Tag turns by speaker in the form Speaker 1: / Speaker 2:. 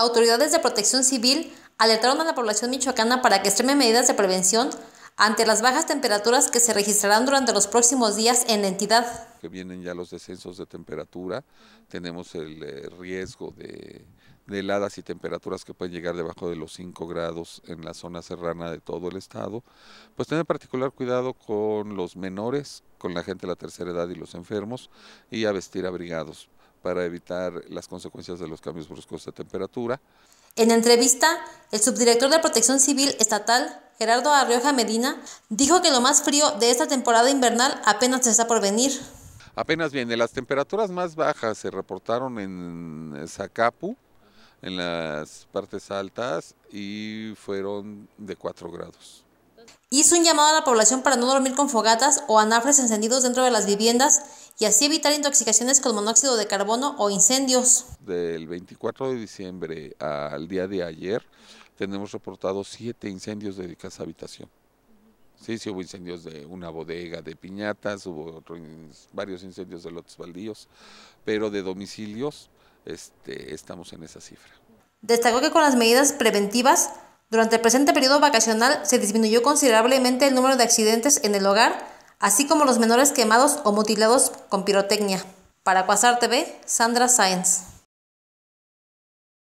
Speaker 1: autoridades de protección civil alertaron a la población michoacana para que extreme medidas de prevención ante las bajas temperaturas que se registrarán durante los próximos días en la entidad.
Speaker 2: Que vienen ya los descensos de temperatura, tenemos el eh, riesgo de, heladas y temperaturas que pueden llegar debajo de los 5 grados en la zona serrana de todo el estado, pues tener particular cuidado con los menores, con la gente de la tercera edad y los enfermos y a vestir abrigados para evitar las consecuencias de los cambios bruscos de temperatura.
Speaker 1: En entrevista, el subdirector de Protección Civil Estatal, Gerardo Arrioja Medina, dijo que lo más frío de esta temporada invernal apenas está por venir.
Speaker 2: Apenas viene, las temperaturas más bajas se reportaron en Zacapu, en las partes altas, y fueron de 4 grados.
Speaker 1: Hizo un llamado a la población para no dormir con fogatas o anafres encendidos dentro de las viviendas y así evitar intoxicaciones con monóxido de carbono o incendios.
Speaker 2: Del 24 de diciembre al día de ayer tenemos reportado siete incendios de casa habitación. Sí, sí hubo incendios de una bodega de piñatas, hubo varios incendios de lotes baldíos, pero de domicilios este, estamos en esa cifra.
Speaker 1: Destacó que con las medidas preventivas, durante el presente periodo vacacional se disminuyó considerablemente el número de accidentes en el hogar así como los menores quemados o mutilados con pirotecnia. Para Cuasar TV, Sandra Science.